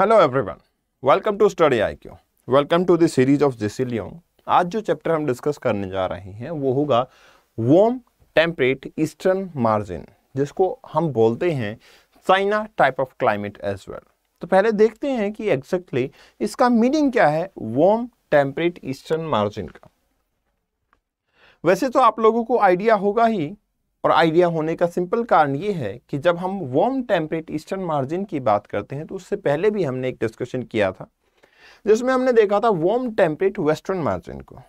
Hello everyone welcome to study IQ welcome to the series of JC आज जो chapter हम discuss करने जा रहे हैं वो होगा वोम टेम्परेट ईस्टर्न मार्जिन जिसको हम बोलते हैं China type of climate as well तो पहले देखते हैं कि एग्जैक्टली इसका मीनिंग क्या है वोम टेम्परेट ईस्टर्न मार्जिन का वैसे तो आप लोगों को आइडिया होगा ही और आइडिया होने का सिंपल कारण ये है कि जब हम वार्म टेम्परेट ईस्टर्न मार्जिन की बात करते हैं तो उससे पहले भी हमने एक डिस्कशन किया था जिसमें हमने देखा था वार्म टेम्परेट वेस्टर्न मार्जिन को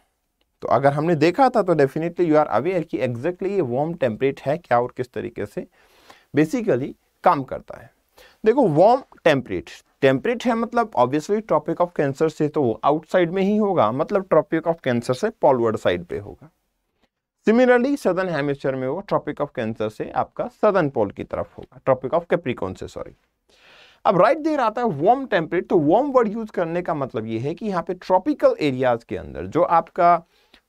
तो अगर हमने देखा था तो डेफिनेटली यू आर अवेयर कि एग्जैक्टली ये वार्म टेम्परेट है क्या और किस तरीके से बेसिकली काम करता है देखो वार्म टेम्परेट टेम्परेट है मतलब ऑब्वियसली ट्रॉपिक ऑफ कैंसर से तो आउटसाइड में ही होगा मतलब ट्रॉपिक ऑफ कैंसर से पॉलवर्ड साइड पे होगा सिमिलरली सदर्न हेमिस्फेयर में होगा ट्रॉपिक ऑफ कैंसर से आपका सदर्न पोल की तरफ होगा ट्रॉपिक ऑफ कैप्रिकॉन से सॉरी अब राइट देर आता है वार्म टेम्परेट तो वार्म वर्ड यूज करने का मतलब ये है कि यहाँ पे ट्रॉपिकल एरियाज के अंदर जो आपका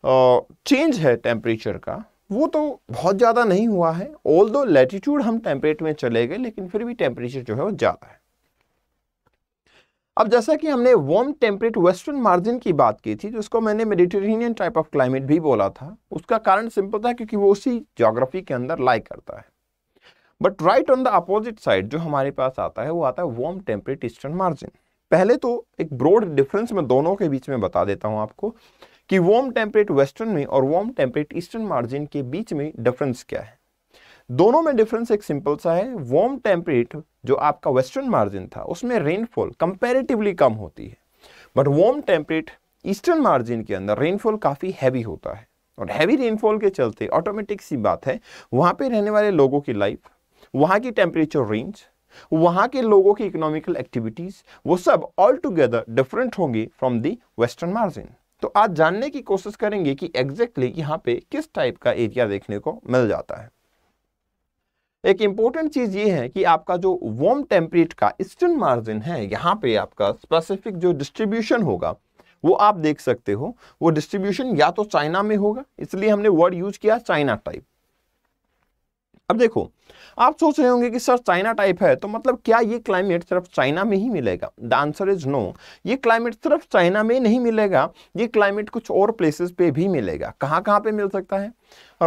चेंज uh, है टेम्परेचर का वो तो बहुत ज़्यादा नहीं हुआ है ऑल दो लेटीट्यूड हम टेम्परेट में चले गए लेकिन फिर भी टेम्परेचर जो है वो ज़्यादा है अब जैसा कि हमने वार्म टेम्परेट वेस्टर्न मार्जिन की बात की थी जिसको मैंने मेडिटेरेनियन टाइप ऑफ क्लाइमेट भी बोला था उसका कारण सिंपल था क्योंकि वो उसी जोग्राफी के अंदर लाई करता है but right on the opposite side जो हमारे पास आता है वो आता है वार्म टेम्परेट ईस्टर्न मार्जिन पहले तो एक ब्रॉड डिफरेंस मैं दोनों के बीच में बता देता हूँ आपको कि वार्म टेम्परेट वेस्टर्न में और वार्म टेम्परेट ईस्टर्न मार्जिन के बीच में डिफरेंस क्या है दोनों में डिफरेंस एक सिंपल सा है वार्म टेम्परेट जो आपका वेस्टर्न मार्जिन था उसमें रेनफॉल कंपेरेटिवली कम होती है but warm temperate eastern margin के अंदर रेनफॉल काफ़ी हैवी होता है और हैवी रेनफॉल के चलते ऑटोमेटिक सी बात है वहाँ पे रहने वाले लोगों की लाइफ वहाँ की टेम्परेचर रेंज वहाँ के लोगों की इकोनॉमिकल एक्टिविटीज़ वो सब ऑल टुगेदर डिफरेंट होंगी फ्रॉम दी वेस्टर्न मार्जिन तो आज जानने की कोशिश करेंगे कि एग्जैक्टली exactly यहाँ पे किस टाइप का एरिया देखने को मिल जाता है एक इंपॉर्टेंट चीज ये है कि आपका जो वॉर्म टेम्परेट का ईस्टर्न मार्जिन है यहाँ पे आपका स्पेसिफिक जो डिस्ट्रीब्यूशन होगा वो आप देख सकते हो वो डिस्ट्रीब्यूशन या तो चाइना में होगा इसलिए हमने वर्ड यूज किया चाइना टाइप अब देखो आप सोच रहे होंगे कि सर चाइना टाइप है तो मतलब क्या ये क्लाइमेट सिर्फ चाइना में ही मिलेगा द आंसर इज नो ये क्लाइमेट सिर्फ चाइना में नहीं मिलेगा ये क्लाइमेट कुछ और प्लेसेस पे भी मिलेगा कहाँ कहाँ पे मिल सकता है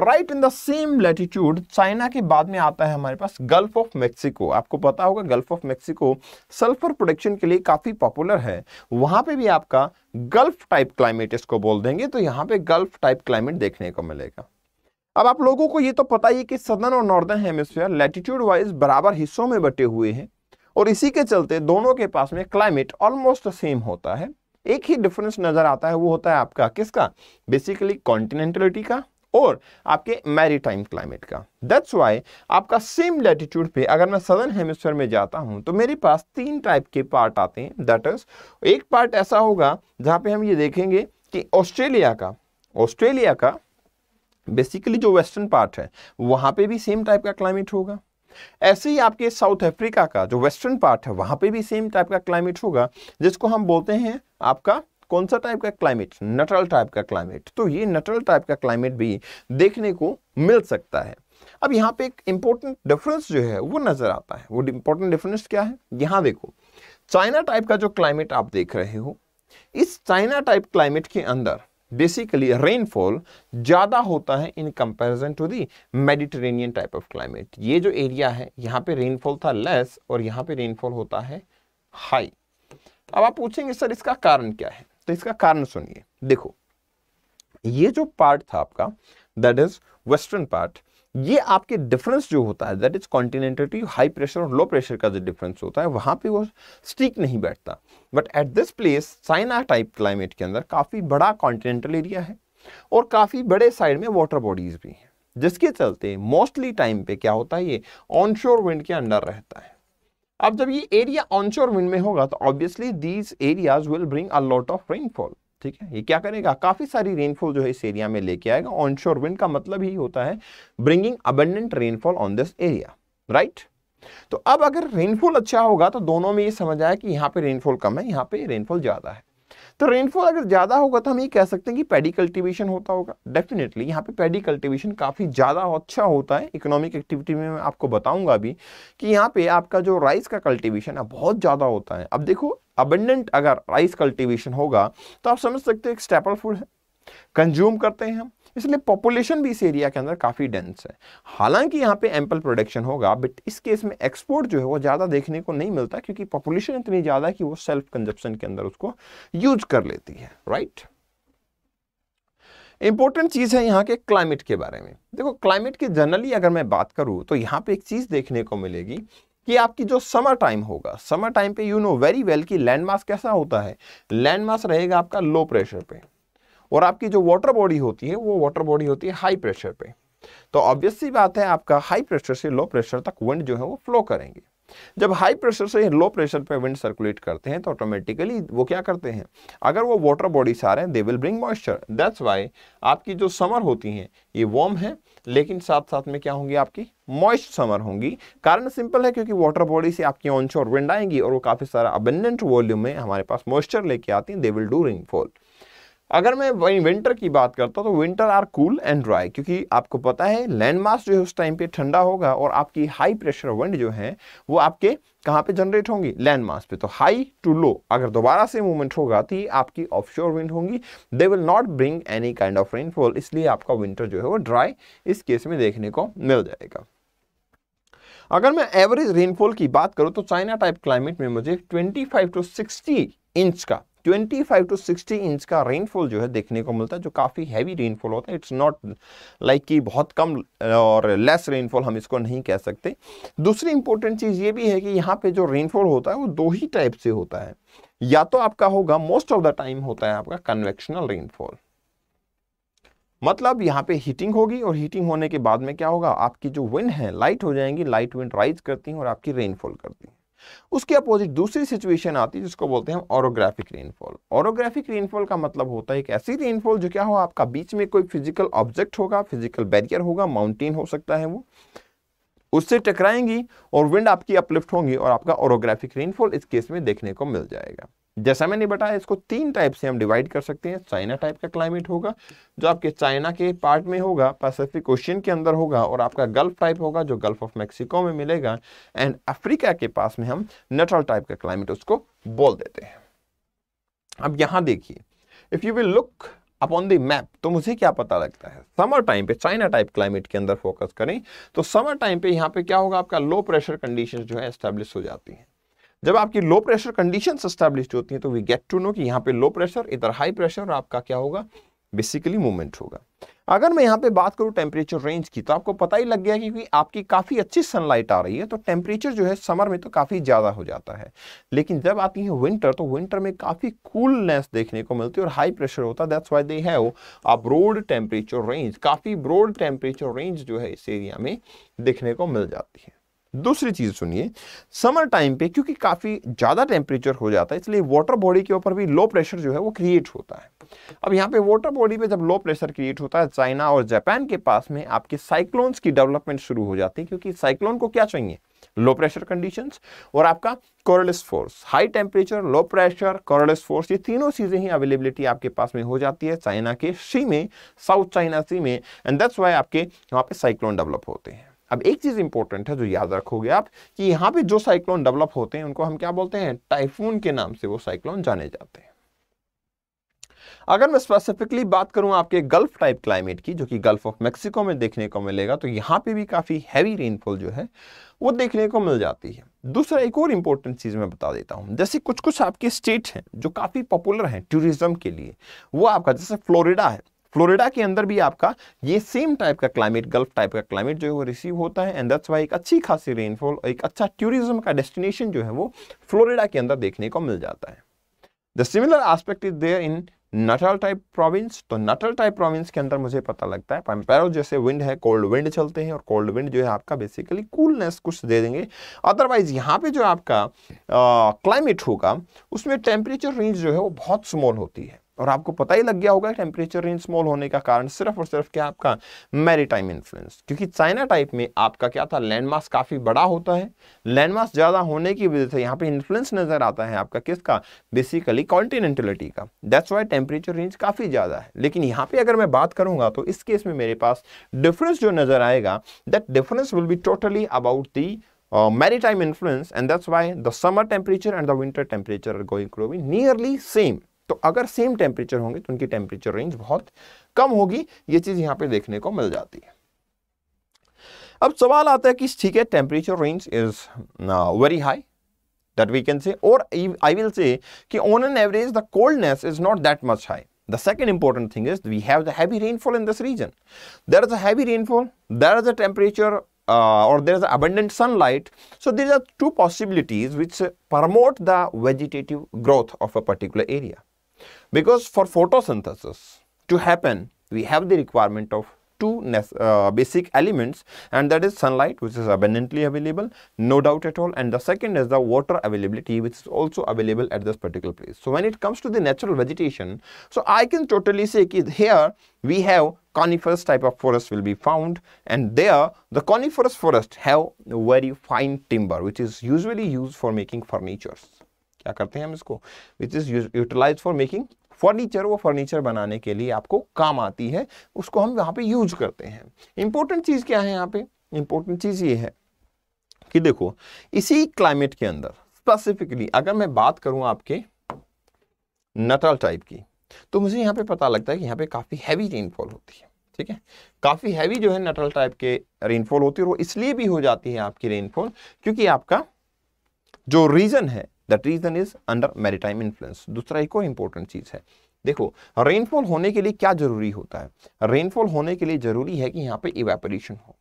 right in the same latitude China के बाद में आता है हमारे पास गल्फ ऑफ मेक्सिको आपको पता होगा gulf of Mexico sulphur production के लिए काफ़ी पॉपुलर है वहां पे भी आपका गल्फ टाइप क्लाइमेट इसको बोल देंगे तो यहाँ पे गल्फ टाइप क्लाइमेट देखने को मिलेगा अब आप लोगों को ये तो पता ही कि सदर्न और नॉर्दर्न हेमिस्फीयर लैटिट्यूड वाइज बराबर हिस्सों में बटे हुए हैं और इसी के चलते दोनों के पास में क्लाइमेट ऑलमोस्ट सेम होता है एक ही डिफरेंस नजर आता है वो होता है आपका किसका बेसिकली कॉन्टिनेंटलिटी का और आपके मैरीटाइम क्लाइमेट का दैट्स वाई आपका सेम लैटिट्यूड पे अगर मैं सदर्न हेमिस्फेयर में जाता हूँ तो मेरे पास तीन टाइप के पार्ट आते हैं दैट इज एक पार्ट ऐसा होगा जहाँ पे हम ये देखेंगे कि ऑस्ट्रेलिया का ऑस्ट्रेलिया का बेसिकली जो वेस्टर्न पार्ट है वहाँ पे भी सेम टाइप का क्लाइमेट होगा ऐसे ही आपके साउथ अफ्रीका का जो वेस्टर्न पार्ट है वहाँ पे भी सेम टाइप का क्लाइमेट होगा जिसको हम बोलते हैं आपका कौन सा टाइप का क्लाइमेट नटरल टाइप का क्लाइमेट तो ये नटरल टाइप का क्लाइमेट भी देखने को मिल सकता है अब यहाँ पे एक इम्पोर्टेंट डिफरेंस जो है वो नज़र आता है वो इम्पोर्टेंट डिफरेंस क्या है यहाँ देखो चाइना टाइप का जो क्लाइमेट आप देख रहे हो इस चाइना टाइप क्लाइमेट के अंदर बेसिकली रेनफॉल ज़्यादा होता है in comparison to the Mediterranean type of climate ये जो एरिया है यहाँ पे रेनफॉल था लेस और यहाँ पे रेनफॉल होता है हाई अब आप पूछेंगे सर इसका कारण क्या है तो इसका कारण सुनिए देखो ये जो पार्ट था आपका दैट इज वेस्टर्न पार्ट ये आपके डिफरेंस जो होता है that is continentality high pressure और लो प्रेशर का जो डिफरेंस होता है वहां पे वो स्टीक नहीं बैठता but at this place China type climate के अंदर काफ़ी बड़ा कॉन्टिनेंटल एरिया है और काफ़ी बड़े साइड में वाटर बॉडीज भी हैं जिसके चलते मोस्टली टाइम पे क्या होता है ये ऑनशोर विंड के अंडर रहता है अब जब ये एरिया ऑनशोर विंड में होगा तो obviously these areas will bring a lot of rainfall ठीक है ये क्या करेगा काफ़ी सारी रेनफॉल जो है इस एरिया में लेके आएगा ऑनशोर विंड का मतलब ही होता है bringing abundant rainfall on this area right तो अब अगर रेनफॉल अच्छा होगा तो दोनों में ये समझ आया कि यहाँ पे रेनफॉल कम है यहाँ पे रेनफॉल ज़्यादा है तो रेनफॉल अगर ज़्यादा होगा तो हम ये कह सकते हैं कि पैडी कल्टिवेशन होता होगा डेफिनेटली यहाँ पे पैडी कल्टिवेशन काफ़ी ज़्यादा अच्छा होता है इकोनॉमिक एक्टिविटी में मैं आपको बताऊंगा अभी कि यहाँ पे आपका जो राइस का कल्टिवेशन है बहुत ज़्यादा होता है अब देखो अबेंडेंट अगर राइस कल्टिवेशन होगा तो आप समझ सकते हो एक स्टेपल फूड है कंज्यूम करते हैं हम इसलिए पॉपुलेशन भी इस एरिया के अंदर काफ़ी डेंस है हालांकि यहाँ पे एम्पल प्रोडक्शन होगा बट इस केस में एक्सपोर्ट जो है वो ज़्यादा देखने को नहीं मिलता क्योंकि पॉपुलेशन इतनी ज़्यादा कि वो सेल्फ कंजप्शन के अंदर उसको यूज कर लेती है राइट इंपॉर्टेंट चीज़ है यहाँ के क्लाइमेट के बारे में देखो क्लाइमेट की जनरली अगर मैं बात करूँ तो यहाँ पे एक चीज़ देखने को मिलेगी कि आपकी जो समर टाइम होगा समर टाइम पे यू नो वेरी वेल कि लैंड कैसा होता है लैंड रहेगा आपका लो प्रेशर पे और आपकी जो वाटर बॉडी होती है वो वाटर बॉडी होती है हाई प्रेशर पे तो ऑब्वियसली बात है आपका हाई प्रेशर से लो प्रेशर तक विंड जो है वो फ्लो करेंगे जब हाई प्रेशर से लो प्रेशर पे विंड सर्कुलेट करते हैं तो ऑटोमेटिकली वो क्या करते हैं अगर वो वाटर से आ रहे हैं they will bring moisture that's why आपकी जो समर होती हैं ये वार्म है लेकिन साथ साथ में क्या होंगी आपकी मॉइस्ट समर होंगी कारण सिंपल है क्योंकि वाटर बॉडी से आपकी ऑनशोर विंड आएंगी और वो काफ़ी सारा अबेंडेंट वॉल्यूम में हमारे पास मॉइस्चर लेके आती है दे विल डू रिंगफॉल अगर मैं विंटर की बात करता हूँ तो winter are cool and dry क्योंकि आपको पता है लैंड मार्क्स जो है उस टाइम पे ठंडा होगा और आपकी हाई प्रेशर वंड जो है वो आपके कहाँ पे जनरेट होंगी लैंड मार्क्स पे तो हाई टू लो अगर दोबारा से मूवमेंट होगा तो ये आपकी ऑफशोर विंड होंगी they will not bring any kind of rainfall इसलिए आपका विंटर जो है वो ड्राई इस केस में देखने को मिल जाएगा अगर मैं एवरेज रेनफॉल की बात करूँ तो चाइना टाइप क्लाइमेट में मुझे फाइव टू सिक्सटी इंच का twenty five to sixty inch का रेनफॉल जो है देखने को मिलता है जो काफ़ी हैवी रेनफॉल होता है इट्स नॉट लाइक कि बहुत कम और लेस रेनफॉल हम इसको नहीं कह सकते दूसरी इंपॉर्टेंट चीज़ ये भी है कि यहाँ पे जो रेनफॉल होता है वो दो ही टाइप से होता है या तो आपका होगा मोस्ट ऑफ द टाइम होता है आपका कन्वेक्शनल रेनफॉल मतलब यहाँ पे हीटिंग होगी और हीटिंग होने के बाद में क्या होगा आपकी जो विंड है लाइट हो जाएंगी लाइट विंड राइज करती हैं और आपकी रेनफॉल करती हैं उसके अपोजिट दूसरी सिचुएशन आती है जिसको बोलते हैं हम ऑरोग्राफिक रेनफॉल ऑरोग्राफिक रेनफॉल का मतलब होता है एक ऐसी रेनफॉल जो क्या हो आपका बीच में कोई फिजिकल ऑब्जेक्ट होगा फिजिकल बैरियर होगा माउंटेन हो सकता है वो उससे टकराएंगी और विंड आपकी अपलिफ्ट होंगी और आपका ऑरोग्राफिक रेनफॉल इस केस में देखने को मिल जाएगा जैसा मैंने बताया इसको तीन टाइप से हम डिवाइड कर सकते हैं चाइना टाइप का क्लाइमेट होगा जो आपके चाइना के पार्ट में होगा पैसिफिक ओशियन के अंदर होगा और आपका गल्फ टाइप होगा जो गल्फ ऑफ मेक्सिको में मिलेगा एंड अफ्रीका के पास में हम नेटरल टाइप का क्लाइमेट उसको बोल देते हैं अब यहां देखिए if you will look upon the map तो मुझे क्या पता लगता है समर टाइम पे चाइना टाइप क्लाइमेट के अंदर फोकस करें तो समर टाइम पे यहाँ पे क्या होगा आपका लो प्रेशर कंडीशन जो है एस्टेब्लिश हो जाती है जब आपकी लो प्रेशर कंडीशन स्टैब्लिश होती है तो वी गेट टू नो कि यहाँ पे लो प्रेशर इधर हाई प्रेशर और आपका क्या होगा बेसिकली मूवमेंट होगा अगर मैं यहाँ पे बात करूँ टेम्परेचर रेंज की तो आपको पता ही लग गया कि आपकी काफ़ी अच्छी सनलाइट आ रही है तो टेम्परेचर जो है समर में तो काफ़ी ज़्यादा हो जाता है लेकिन जब आती है विंटर तो विंटर में काफ़ी कूलनेस देखने को मिलती है और हाई प्रेशर होता है that's why they have a broad temperature range काफ़ी ब्रोड टेम्परेचर रेंज जो है इस एरिया में देखने को मिल जाती है दूसरी चीज़ सुनिए समर टाइम पे क्योंकि काफ़ी ज़्यादा टेम्परेचर हो जाता है इसलिए वाटर बॉडी के ऊपर भी लो प्रेशर जो है वो क्रिएट होता है अब यहाँ पे वाटर बॉडी पे जब लो प्रेशर क्रिएट होता है चाइना और जापान के पास में आपके साइक्लोन्स की डेवलपमेंट शुरू हो जाती है क्योंकि साइक्लोन को क्या चाहिए लो प्रेशर कंडीशंस और आपका Coriolis force high temperature low pressure Coriolis force ये तीनों चीज़ें ही अवेलेबिलिटी आपके पास में हो जाती है चाइना के सी में साउथ चाइना सी में एंड दैट्स वाई आपके वहाँ पे साइक्लोन डेवलप होते हैं अब एक चीज इंपॉर्टेंट है जो याद रखोगे आप कि यहाँ पे जो साइक्लोन डेवलप होते हैं उनको हम क्या बोलते हैं टाइफून के नाम से वो साइक्लोन जाने जाते हैं अगर मैं स्पेसिफिकली बात करूं आपके गल्फ टाइप क्लाइमेट की जो कि गल्फ ऑफ मेक्सिको में देखने को मिलेगा तो यहाँ पे भी काफ़ी हैवी रेनफॉल जो है वो देखने को मिल जाती है दूसरा एक और इम्पोर्टेंट चीज़ मैं बता देता हूँ जैसे कुछ कुछ आपके स्टेट हैं जो काफ़ी पॉपुलर हैं टूरिज्म के लिए वो आपका जैसे फ्लोरिडा है फ्लोरिडा के अंदर भी आपका ये सेम टाइप का क्लाइमेट गल्फ टाइप का क्लाइमेट जो है वो रिसीव होता है एंड दैट्स वाई एक अच्छी खासी रेनफॉल एक अच्छा टूरिज्म का डेस्टिनेशन जो है वो फ्लोरिडा के अंदर देखने को मिल जाता है the similar aspect is there in Natal type province तो नटल टाइप प्रोविंस के अंदर मुझे पता लगता है पैम्पेरो जैसे विंड है कोल्ड विंड चलते हैं और कोल्ड विंड जो है आपका बेसिकली कूलनेस कुछ दे देंगे अदरवाइज यहाँ पे जो आपका क्लाइमेट होगा उसमें टेम्परेचर रेंज जो है वो बहुत स्मॉल होती है और आपको पता ही लग गया होगा टेम्परेचर रेंज स्मॉल होने का कारण सिर्फ और सिर्फ क्या आपका मैरीटाइम इन्फ्लुएंस क्योंकि चाइना टाइप में आपका क्या था लैंड मार्क्स काफ़ी बड़ा होता है लैंड मार्क्स ज़्यादा होने की वजह से यहाँ पे इन्फ्लुएंस नज़र आता है आपका किसका बेसिकली कॉन्टिनेंटलिटी का दैट्स वाई टेम्परेचर रेंज काफ़ी ज़्यादा है लेकिन यहाँ पर अगर मैं बात करूँगा तो इस केस में मेरे पास डिफरेंस जो नज़र आएगा that difference will be totally about the maritime influence and that's why the summer temperature and the winter temperature temperature going going nearly same तो अगर सेम टेम्परेचर होंगे तो उनकी टेम्परेचर रेंज बहुत कम होगी ये चीज़ यहाँ पे देखने को मिल जाती है अब सवाल आता है कि ठीक है temperature range is very high that we can say और आई विल से कि on an average the coldness is not that much high The second important thing is we have the heavy rainfall in this region. There is a heavy rainfall, there is a temperature uh, or there is abundant sunlight. So these are two possibilities which promote the vegetative growth of a particular area. Because for photosynthesis to happen, we have the requirement of two uh, basic elements and that is sunlight which is abundantly available no doubt at all and the second is the water availability which is also available at this particular place so when it comes to the natural vegetation so i can totally say here we have coniferous type of forest will be found and there the coniferous forest have very fine timber which is usually used for making furnitures क्या करते हैं हम इसको which is utilize for making furniture वो furniture बनाने के लिए आपको काम आती है उसको हम यहाँ पे यूज करते हैं इंपॉर्टेंट चीज़ क्या है यहाँ पे इंपॉर्टेंट चीज़ ये है कि देखो इसी क्लाइमेट के अंदर स्पेसिफिकली अगर मैं बात करूं आपके नटल टाइप की तो मुझे यहाँ पे पता लगता है कि यहाँ पे काफ़ी हैवी रेनफॉल होती है ठीक है काफ़ी हैवी जो है नटल टाइप के रेनफॉल होती है और इसलिए भी हो जाती है आपकी रेनफॉल क्योंकि आपका जो रीजन है that region is under maritime influence दूसरा एक और इंपॉर्टेंट चीज़ है देखो रेनफॉल होने के लिए क्या जरूरी होता है रेनफॉल होने के लिए जरूरी है कि यहाँ पे इवेपोरेशन हो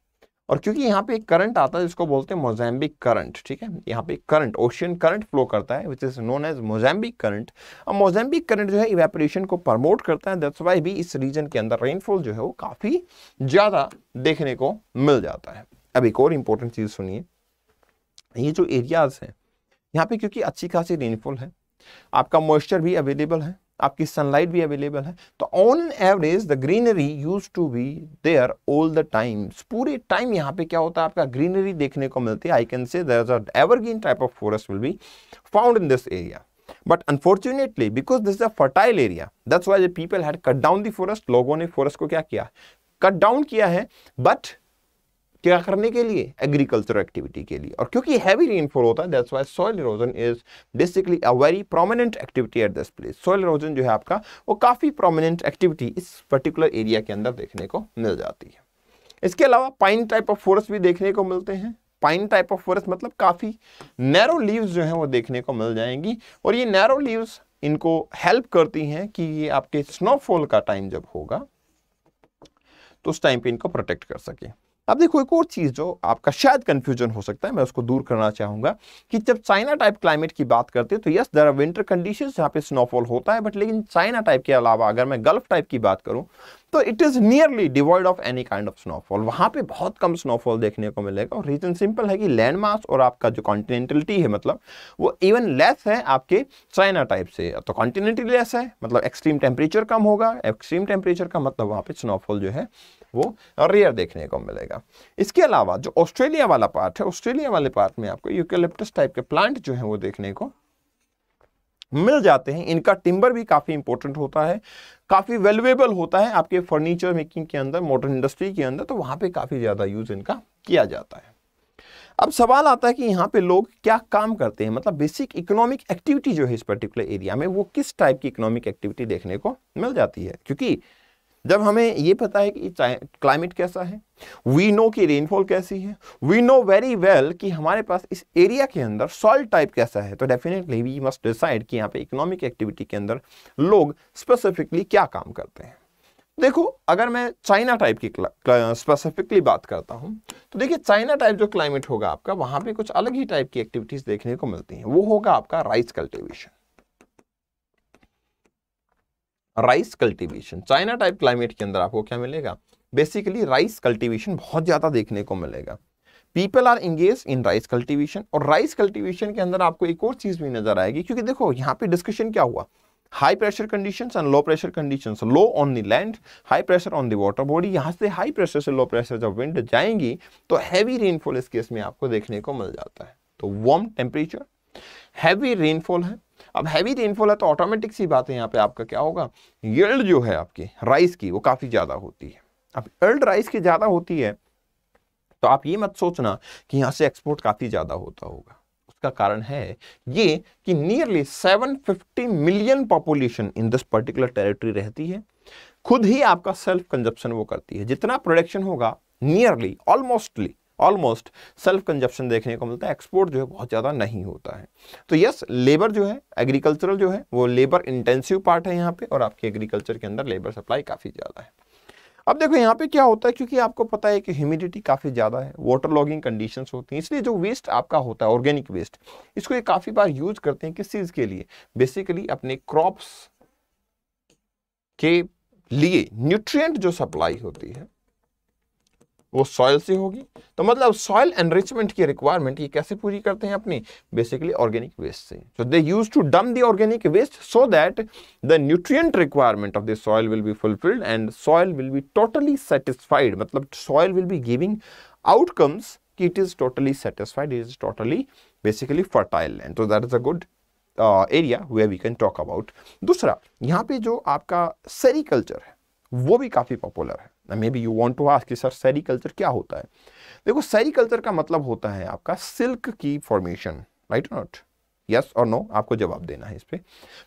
और क्योंकि यहाँ पे एक करंट आता है जिसको बोलते हैं मोजैम्बिक करंट ठीक है यहाँ पे करंट ओशियन करंट फ्लो करता है which is known as Mozambique current और मोजैम्बिक करंट जो है इवेपोरेशन को प्रमोट करता है दैट्स वाई भी इस रीजन के अंदर रेनफॉल जो है वो काफ़ी ज़्यादा देखने को मिल जाता है अब एक और इंपॉर्टेंट चीज़ सुनिए ये जो एरियाज हैं यहाँ पे क्योंकि अच्छी खासी रेनफॉल है आपका मॉइस्चर भी अवेलेबल है आपकी सनलाइट भी अवेलेबल है तो on average the greenery use to be there all the times पूरे टाइम यहाँ पे क्या होता है आपका ग्रीनरी देखने को मिलती है I can say there evergreen type of forest will be found in this area but unfortunately because this is a fertile area that's why the people had cut down the forest लोगों ने forest को क्या किया cut down किया है but क्या करने के लिए एग्रीकल्चर एक्टिविटी के लिए और क्योंकि हैवी रेनफॉल होता है that's why soil erosion is basically a very prominent activity at this place soil erosion जो है आपका वो काफ़ी प्रोमिनेंट एक्टिविटी इस पर्टिकुलर एरिया के अंदर देखने को मिल जाती है इसके अलावा पाइन टाइप ऑफ फॉरेस्ट भी देखने को मिलते हैं पाइन टाइप ऑफ फॉरेस्ट मतलब काफ़ी नैरो लीव्स जो हैं वो देखने को मिल जाएंगी और ये नैरो लीव्स इनको हेल्प करती हैं कि ये आपके स्नोफॉल का टाइम जब होगा तो उस टाइम पे इनको प्रोटेक्ट कर सके अब देखो एक और चीज़ जो आपका शायद कन्फ्यूजन हो सकता है मैं उसको दूर करना चाहूँगा कि जब चाइना टाइप क्लाइमेट की बात करते हैं तो yes there are winter condition जहाँ पे स्नोफॉल होता है बट लेकिन चाइना टाइप के अलावा अगर मैं गल्फ टाइप की बात करूँ तो it is nearly devoid of any kind of snowfall वहाँ पे बहुत कम स्नोफॉल देखने को मिलेगा और रीज़न सिंपल है कि लैंड और आपका जो कॉन्टिनेंटलिटी है मतलब वो इवन लेस है आपके चाइना टाइप से तो कॉन्टिनेंटली लेस है मतलब एक्सट्रीम टेम्परेचर कम होगा एक्सट्रीम टेम्परेचर का मतलब वहाँ पे स्नोफॉल जो है वो रेयर देखने को मिलेगा इसके अलावा जो ऑस्ट्रेलिया वाला पार्ट है ऑस्ट्रेलिया वाले पार्ट में आपको यूकेलिप्टस टाइप के प्लांट जो है वो देखने को मिल जाते हैं इनका टिम्बर भी काफ़ी इंपॉर्टेंट होता है काफ़ी वेल्युएबल होता है आपके फर्नीचर मेकिंग के अंदर मॉडर्न इंडस्ट्री के अंदर तो वहां पे काफ़ी ज़्यादा यूज़ इनका किया जाता है अब सवाल आता है कि यहाँ पे लोग क्या काम करते हैं मतलब बेसिक इकोनॉमिक एक्टिविटी जो है इस पर्टिकुलर एरिया में वो किस टाइप की इकोनॉमिक एक्टिविटी देखने को मिल जाती है क्योंकि जब हमें ये पता है कि क्लाइमेट कैसा है वी नो की रेनफॉल कैसी है वी नो वेरी वेल कि हमारे पास इस एरिया के अंदर सॉइल टाइप कैसा है तो डेफिनेटली वी मस्ट डिसाइड कि यहाँ पे इकोनॉमिक एक्टिविटी के अंदर लोग स्पेसिफिकली क्या काम करते हैं देखो अगर मैं चाइना टाइप की स्पेसिफिकली बात करता हूँ तो देखिए चाइना टाइप जो क्लाइमेट होगा आपका वहाँ पे कुछ अलग ही टाइप की एक्टिविटीज़ देखने को मिलती हैं वो होगा आपका rice cultivation rice cultivation China type climate के अंदर आपको क्या मिलेगा बेसिकली राइस कल्टीवेशन बहुत ज़्यादा देखने को मिलेगा people are engage in rice cultivation और राइस कल्टीवेशन के अंदर आपको एक और चीज़ भी नजर आएगी क्योंकि देखो यहाँ पे डिस्कशन क्या हुआ high pressure condition and low pressure condition low on the land high pressure on the water body यहाँ से हाई प्रेशर से लो प्रेशर जब विंड जाएंगी तो हैवी रेनफॉल इस केस में आपको देखने को मिल जाता है तो वार्म टेम्परेचर हैवी रेनफॉल है अब हैवी रेनफॉल है तो ऑटोमेटिक सी बात है यहाँ पे आपका क्या होगा यल्ड जो है आपकी राइस की वो काफ़ी ज़्यादा होती है अब यल्ड राइस की ज़्यादा होती है तो आप ये मत सोचना कि यहाँ से एक्सपोर्ट काफ़ी ज़्यादा होता होगा उसका कारण है ये कि nearly 750 million population in this particular territory रहती है खुद ही आपका सेल्फ कंजप्शन वो करती है जितना प्रोडक्शन होगा nearly almostly almost self consumption देखने को मिलता है एक्सपोर्ट जो है बहुत ज़्यादा नहीं होता है तो यस लेबर जो है एग्रीकल्चरल जो है वो लेबर इंटेंसिव पार्ट है यहाँ पे और आपके एग्रीकल्चर के अंदर लेबर सप्लाई काफ़ी ज़्यादा है अब देखो यहाँ पे क्या होता है क्योंकि आपको पता है कि ह्यूमिडिटी काफ़ी ज़्यादा है वाटर लॉगिंग कंडीशन होती हैं इसलिए जो वेस्ट आपका होता है ऑर्गेनिक वेस्ट इसको ये काफ़ी बार यूज करते हैं किस चीज़ के लिए बेसिकली अपने क्रॉप्स के लिए न्यूट्रिएंट जो सप्लाई होती है वो सॉयल से होगी तो मतलब सॉइल एनरिचमेंट की रिक्वायरमेंट ये कैसे पूरी करते हैं अपनी बेसिकली ऑर्गेनिक वेस्ट से so they use to dump the organic waste so that the nutrient requirement of the soil will be fulfilled and soil will be totally satisfied मतलब soil will be giving outcomes कि it is totally satisfied it is totally basically fertile land तो that is a good area way we can talk about दूसरा यहाँ पे जो आपका sericulture है वो भी काफ़ी पॉपुलर है may be you want to ask कि सर सैरी कल्चर क्या होता है देखो सैरी कल्चर का मतलब होता है आपका सिल्क की फॉर्मेशन राइट नॉट यस और नो आपको जवाब देना है इस पर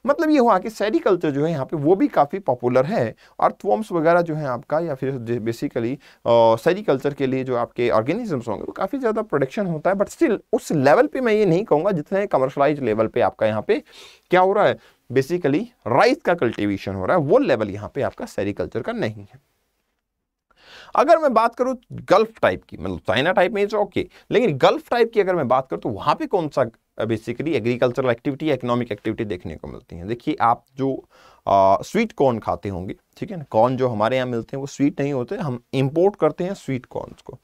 मतलब ये हुआ कि सैरिकल्चर जो है यहाँ पे वो भी काफ़ी पॉपुलर है अर्थवॉर्म्स वगैरह जो है आपका या फिर बेसिकली सैरिकल्चर के लिए जो आपके ऑर्गेनिजम्स होंगे वो काफ़ी ज़्यादा प्रोडक्शन होता है बट स्टिल उस लेवल पर मैं ये नहीं कहूँगा जितने कमर्शलाइज लेवल पर आपका यहाँ पे क्या हो रहा है बेसिकली राइस का कल्टिवेशन हो रहा है वो लेवल यहाँ पे आपका सेरिकल्चर का नहीं है अगर मैं बात करूँ गल्फ टाइप की मतलब चाइना टाइप में ओके लेकिन गल्फ टाइप की अगर मैं बात करूँ तो वहाँ पे कौन सा बेसिकली एग्रीकल्चरल एक्टिविटी या इकोनॉमिक एक्टिविटी देखने को मिलती है देखिए आप जो आ, स्वीट कॉर्न खाते होंगे ठीक है ना कॉर्न जो हमारे यहाँ मिलते हैं वो स्वीट नहीं होते हम इम्पोर्ट करते हैं स्वीट कॉर्न को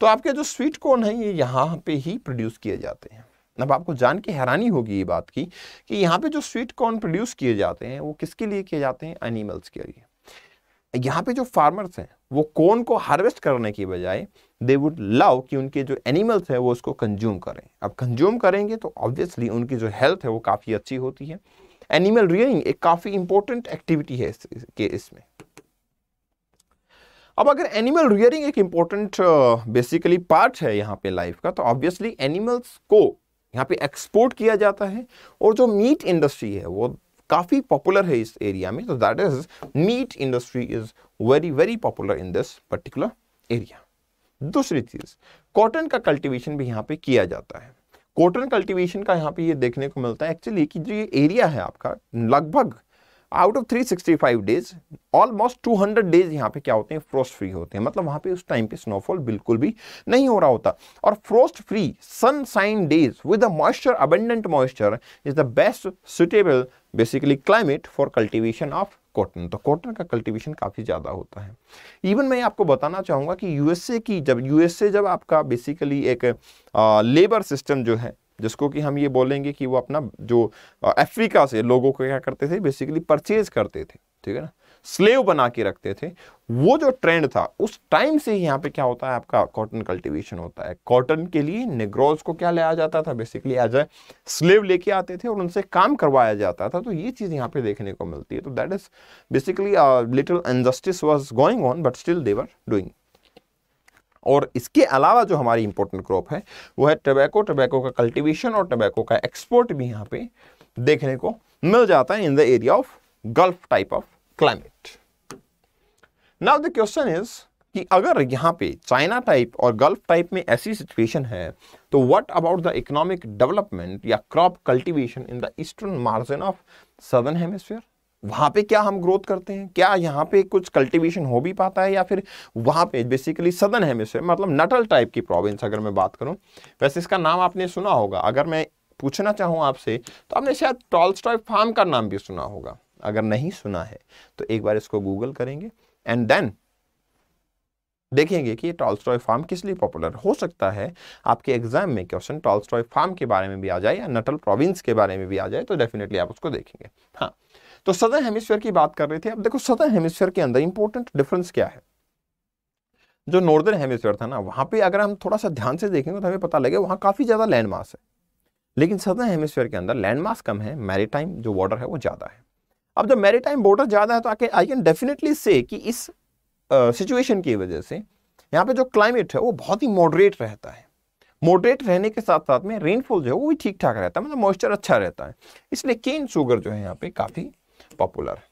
तो आपके जो स्वीट कॉर्न है ये यहाँ पे ही प्रोड्यूस किए जाते हैं अब आपको जान के हैरानी होगी ये बात की कि यहाँ पे जो स्वीट कॉर्न प्रोड्यूस किए जाते हैं वो किसके लिए किए जाते हैं एनिमल्स के लिए यहाँ पे जो फार्मर्स हैं वो कोन को हार्वेस्ट करने की बजाय दे वुड लव कि उनके जो एनिमल्स हैं वो उसको कंज्यूम करें अब कंज्यूम करेंगे तो ऑब्वियसली उनकी जो हेल्थ है वो काफ़ी अच्छी होती है एनिमल रियरिंग एक काफ़ी इंपॉर्टेंट एक्टिविटी है इस, के इसमें अब अगर एनिमल रियरिंग एक इम्पोर्टेंट बेसिकली पार्ट है यहाँ पे लाइफ का तो ऑब्वियसली एनिमल्स को यहाँ पे एक्सपोर्ट किया जाता है और जो मीट इंडस्ट्री है वो काफ़ी पॉपुलर है इस एरिया में तो that is meat industry is very very popular in this particular area दूसरी चीज कॉटन का कल्टीवेशन भी यहाँ पे किया जाता है कॉटन कल्टीवेशन का यहाँ पे ये देखने को मिलता है एक्चुअली कि जो ये एरिया है आपका लगभग out of 365 days almost 200 days यहाँ पे क्या होते हैं फ्रोस्ट फ्री होते हैं मतलब वहाँ पे उस टाइम पे स्नोफॉल बिल्कुल भी नहीं हो रहा होता और frost free sunshine days with the moisture abundant moisture is the best suitable basically climate for cultivation of cotton तो कॉटन का कल्टीवेशन काफ़ी ज़्यादा होता है इवन मैं आपको बताना चाहूंगा कि यूएसए की जब यूएसए जब आपका बेसिकली एक आ, लेबर सिस्टम जो है जिसको कि हम ये बोलेंगे कि वो अपना जो अफ्रीका से लोगों को क्या करते थे बेसिकली परचेज करते थे ठीक है ना स्लेव बना के रखते थे वो जो ट्रेंड था उस टाइम से ही यहाँ पे क्या होता है आपका कॉटन कल्टीवेशन होता है कॉटन के लिए निग्रोज को क्या लिया जाता था बेसिकली एज ए स्लेव लेके आते थे और उनसे काम करवाया जाता था तो ये चीज़ यहाँ पे देखने को मिलती है तो that is basically little injustice was going on but still they're doing और इसके अलावा जो हमारी इंपॉर्टेंट क्रॉप है वो है टबैको टबैको का कल्टीवेशन और टबैको का एक्सपोर्ट भी यहाँ पे देखने को मिल जाता है in the area of gulf type of climate now the question is कि अगर यहाँ पे चाइना टाइप और गल्फ टाइप में ऐसी सिचुएशन है तो what about the economic development या crop cultivation in the eastern margin of southern hemisphere वहाँ पे क्या हम ग्रोथ करते हैं क्या यहाँ पे कुछ कल्टीवेशन हो भी पाता है या फिर वहाँ पे बेसिकली सदन हेमिस्फीयर मतलब नटल टाइप की प्रोविंस अगर मैं बात करूँ वैसे इसका नाम आपने सुना होगा अगर मैं पूछना चाहूँ आपसे तो आपने शायद टॉल्स्टॉय फार्म का नाम भी सुना होगा अगर नहीं सुना है तो एक बार इसको गूगल करेंगे एंड देन देखेंगे कि ये टॉल्स्टॉय फार्म किस लिए पॉपुलर हो सकता है आपके एग्जाम में क्वेश्चन टॉल्स्टॉय फार्म के बारे में भी आ जाए या नटल प्रोविंस के बारे में भी आ जाए तो डेफिनेटली आप उसको देखेंगे हाँ तो सदर हेमिस्फेयर की बात कर रहे थे अब देखो सदर हेमिस्फेयर के अंदर इंपॉर्टेंट डिफरेंस क्या है जो नॉर्दर्न हेमिस्फेयर था ना वहाँ पे अगर हम थोड़ा सा ध्यान से देखेंगे तो हमें पता लगे वहाँ काफ़ी ज़्यादा लैंड मास है लेकिन सदर्न हेमिस्फेयर के अंदर लैंड मास कम है मैरीटाइम जो वाटर है वो ज़्यादा है अब जब टाइम बॉर्डर ज़्यादा है तो आई कैन डेफिनेटली से कि इस सिचुएशन uh, की वजह से यहाँ पे जो क्लाइमेट है वो बहुत ही मॉडरेट रहता है मॉडरेट रहने के साथ साथ में रेनफॉल जो है वो भी ठीक ठाक रहता है मतलब मॉइस्चर अच्छा रहता है इसलिए केन शुगर जो है यहाँ पे काफ़ी पॉपुलर है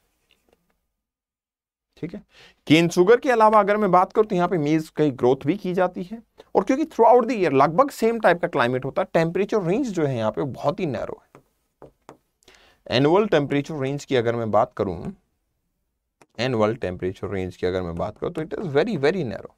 ठीक है केन शुगर के अलावा अगर मैं बात करूँ तो यहाँ पे मेज़ की ग्रोथ भी की जाती है और क्योंकि थ्रू आउट द ईयर लगभग सेम टाइप का क्लाइमेट होता है टेम्परेचर रेंज जो है यहाँ पे बहुत ही नैरो है एनुअल टेम्परेचर रेंज की अगर मैं बात करूं एनुअल टेम्परेचर रेंज की अगर मैं बात करूं तो it is very very narrow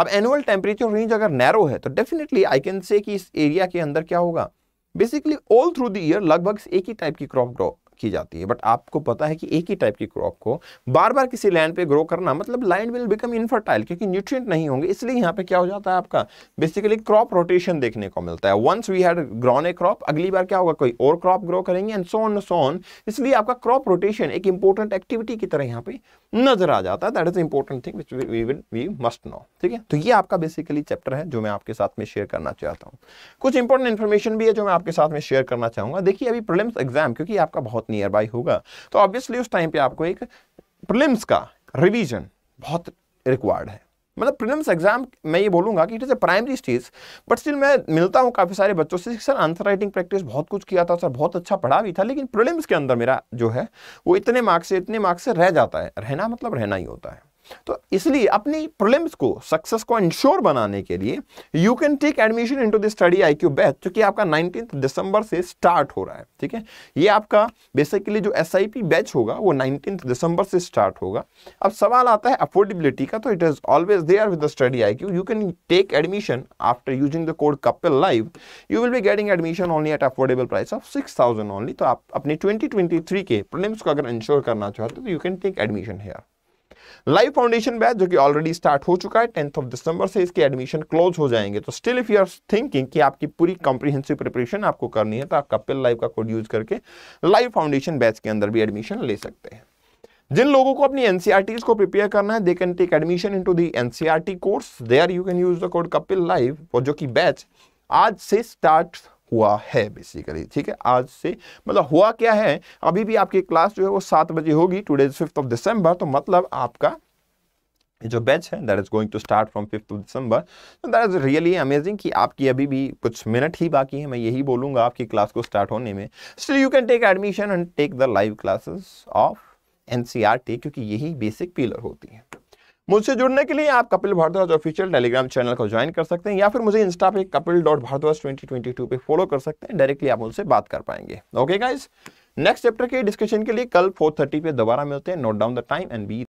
अब एनुअल टेम्परेचर रेंज अगर नैरो है तो डेफिनेटली आई कैन से कि इस एरिया के अंदर क्या होगा basically all through the year लगभग एक ही टाइप की क्रॉप ग्रो की जाती है बट आपको पता है कि एक ही टाइप की क्रॉप को बार बार किसी लैंड पे ग्रो करना मतलब लैंड विल बिकम इनफर्टाइल क्योंकि न्यूट्रिएंट नहीं होंगे इसलिए यहाँ पे क्या हो जाता है आपका बेसिकली क्रॉप रोटेशन देखने को मिलता है once we had grown a crop अगली बार क्या होगा कोई और क्रॉप ग्रो करेंगे एंड सोन सोन इसलिए आपका क्रॉप रोटेशन एक इंपॉर्टेंट एक्टिविटी की तरह यहाँ पे नजर आ जाता है that is important thing which we we must know ठीक है तो ये आपका बेसिकली चैप्टर है जो मैं आपके साथ में शेयर करना चाहता हूँ कुछ इंपॉर्टेंट इन्फॉर्मेशन भी है जो मैं आपके साथ में शेयर करना चाहूंगा देखिए अभी प्रॉब्लम्स एग्जाम क्योंकि आपका बहुत नियर बाय होगा तो ऑब्वियसली उस टाइम पे आपको एक प्रिलिम्स का रिवीजन बहुत रिक्वायर्ड है मतलब प्रीलिम्स एग्जाम मैं ये बोलूंगा कि it is a primary stage but still मैं मिलता हूँ काफ़ी सारे बच्चों से सर आंसर राइटिंग प्रैक्टिस बहुत कुछ किया था सर बहुत अच्छा पढ़ा भी था लेकिन प्रीलिम्स के अंदर मेरा जो है वो इतने मार्क्स से इतने मार्क्स से रह जाता है रहना मतलब रहना ही होता है तो इसलिए अपनी प्रॉब्लम्स को सक्सेस को इंश्योर बनाने के लिए you can take admission into the Study IQ batch जो कि आपका 19 दिसंबर से स्टार्ट हो रहा है ठीक है ये आपका बेसिकली जो एस बैच होगा वो 19 दिसंबर से स्टार्ट होगा अब सवाल आता है अफोर्डेबिलिटी का तो it is always there with the Study IQ you can take admission after using the code Kapil live you will be getting admission only at affordable price of six only तो आप अपने ट्वेंटी के problems को अगर ensure करना चाहते हो तो you can take admission here live foundation batch जो कि ऑलरेडी स्टार्ट हो चुका है टेंथ ऑफ दिसंबर से इसके एडमिशन क्लोज हो जाएंगे तो still if you are thinking कि आपकी पूरी कॉम्प्रिहेंसिव प्रिपरेशन आपको करनी है तो आप कपिल लाइव का कोड यूज करके लाइव फाउंडेशन बैच के अंदर भी एडमिशन ले सकते हैं जिन लोगों को अपनी एनसीआरटी e को प्रिपेयर करना है they can take admission into the NCR course there you can use the code Kapil live और जो कि बैच आज से स्टार्ट हुआ है बेसिकली ठीक है आज से मतलब हुआ क्या है अभी भी आपकी क्लास जो है वो सात बजे होगी टूडे फिफ्थ ऑफ दिसंबर तो मतलब आपका जो बैच है that is going to start from fifth December that is really amazing कि आपकी अभी भी कुछ मिनट ही बाकी है मैं यही बोलूंगा आपकी क्लास को स्टार्ट होने में still you can take admission and take the live classes of an क्योंकि यही बेसिक पिलर होती है मुझसे जुड़ने के लिए आप Kapil Bhardwaj official Telegram channel को ज्वाइन कर सकते हैं या फिर मुझे इंस्टा पे Kapil dot Bhardwaj twenty twenty two पर फॉलो कर सकते हैं डायरेक्टली आप मुझसे बात कर पाएंगे ओके गाइज नेक्स्ट चैप्टर के डिस्कशन के लिए कल फोर थर्टी पे दोबारा मिलते हैं note down the time and B